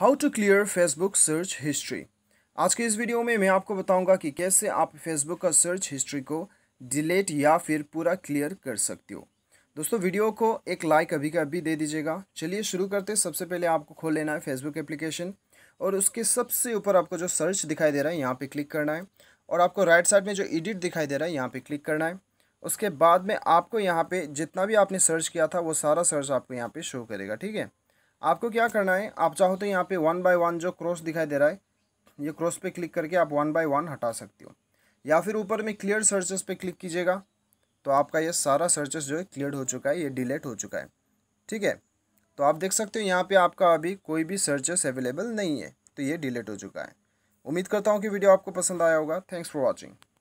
how to clear Facebook search history आज के इस वीडियो में मैं आपको बताऊंगा कि कैसे आप फेसबुक का सर्च हिस्ट्री को डिलीट या फिर पूरा क्लियर कर सकते हो दोस्तों वीडियो को एक लाइक अभी का अभी दे दीजिएगा चलिए शुरू करते हैं सबसे पहले आपको खोल लेना है फेसबुक एप्लीकेशन और उसके सबसे ऊपर आपको जो सर्च दिखाई दे रहा है यहाँ पर क्लिक करना है और आपको राइट साइड में जो एडिट दिखाई दे रहा है यहाँ पर क्लिक करना है उसके बाद में आपको यहाँ पे जितना भी आपने सर्च किया था वो सारा सर्च आपको यहाँ पे शो करेगा ठीक है आपको क्या करना है आप चाहो तो यहाँ पे वन बाय वन जो क्रॉस दिखाई दे रहा है ये क्रॉस पे क्लिक करके आप वन बाय वन हटा सकते हो या फिर ऊपर में क्लियर सर्चेस पे क्लिक कीजिएगा तो आपका ये सारा सर्चेस जो है क्लियर हो चुका है ये डिलीट हो चुका है ठीक है तो आप देख सकते हो यहाँ पे आपका अभी कोई भी सर्चेस अवेलेबल नहीं है तो ये डिलीट हो चुका है उम्मीद करता हूँ कि वीडियो आपको पसंद आया होगा थैंक्स फॉर वॉचिंग